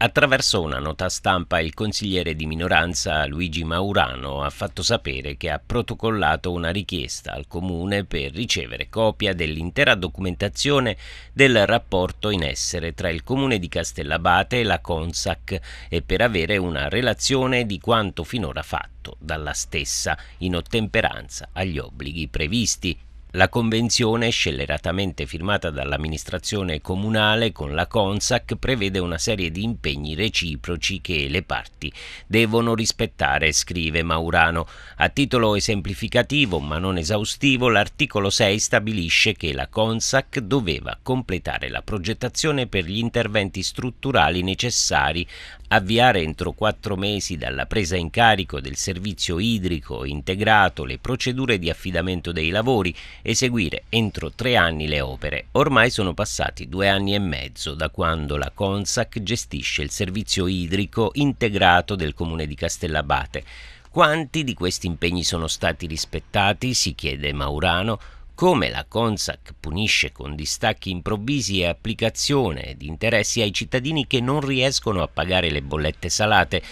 Attraverso una nota stampa il consigliere di minoranza Luigi Maurano ha fatto sapere che ha protocollato una richiesta al comune per ricevere copia dell'intera documentazione del rapporto in essere tra il comune di Castellabate e la Consac e per avere una relazione di quanto finora fatto dalla stessa in ottemperanza agli obblighi previsti la convenzione, scelleratamente firmata dall'amministrazione comunale con la CONSAC, prevede una serie di impegni reciproci che le parti devono rispettare, scrive Maurano. A titolo esemplificativo, ma non esaustivo, l'articolo 6 stabilisce che la CONSAC doveva completare la progettazione per gli interventi strutturali necessari, avviare entro quattro mesi dalla presa in carico del servizio idrico integrato le procedure di affidamento dei lavori, eseguire entro tre anni le opere. Ormai sono passati due anni e mezzo da quando la Consac gestisce il servizio idrico integrato del comune di Castellabate. Quanti di questi impegni sono stati rispettati? si chiede Maurano come la Consac punisce con distacchi improvvisi e applicazione di interessi ai cittadini che non riescono a pagare le bollette salate,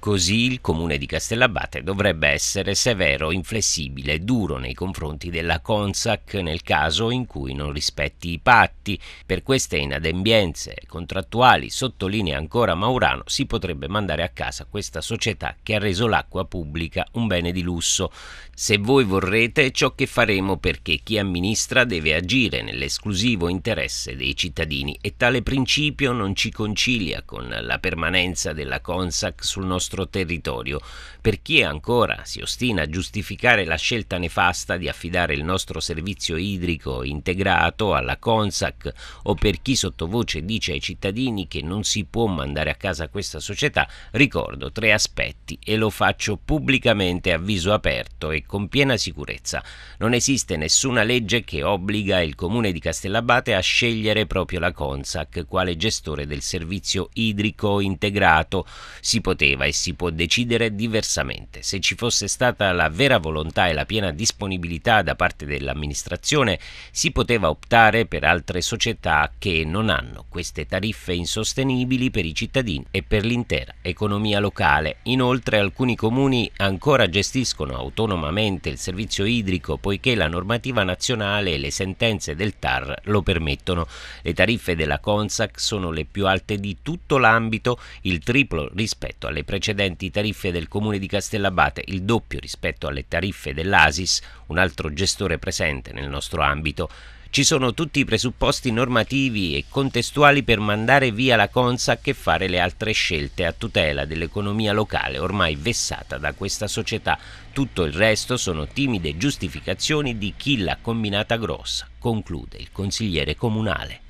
Così il comune di Castellabate dovrebbe essere severo, inflessibile, e duro nei confronti della CONSAC nel caso in cui non rispetti i patti. Per queste inadempienze contrattuali, sottolinea ancora Maurano, si potrebbe mandare a casa questa società che ha reso l'acqua pubblica un bene di lusso. Se voi vorrete è ciò che faremo perché chi amministra deve agire nell'esclusivo interesse dei cittadini e tale principio non ci concilia con la permanenza della CONSAC sul nostro nostro territorio. Per chi ancora si ostina a giustificare la scelta nefasta di affidare il nostro servizio idrico integrato alla CONSAC o per chi sottovoce dice ai cittadini che non si può mandare a casa questa società, ricordo tre aspetti e lo faccio pubblicamente a viso aperto e con piena sicurezza. Non esiste nessuna legge che obbliga il comune di Castellabate a scegliere proprio la CONSAC quale gestore del servizio idrico integrato. Si poteva e si può decidere diversamente. Se ci fosse stata la vera volontà e la piena disponibilità da parte dell'amministrazione, si poteva optare per altre società che non hanno queste tariffe insostenibili per i cittadini e per l'intera economia locale. Inoltre alcuni comuni ancora gestiscono autonomamente il servizio idrico poiché la normativa nazionale e le sentenze del TAR lo permettono. Le tariffe della CONSAC sono le più alte di tutto l'ambito, il triplo rispetto alle precedenti precedenti tariffe del comune di Castellabate, il doppio rispetto alle tariffe dell'Asis, un altro gestore presente nel nostro ambito. Ci sono tutti i presupposti normativi e contestuali per mandare via la Consac e fare le altre scelte a tutela dell'economia locale ormai vessata da questa società. Tutto il resto sono timide giustificazioni di chi l'ha combinata grossa, conclude il consigliere comunale.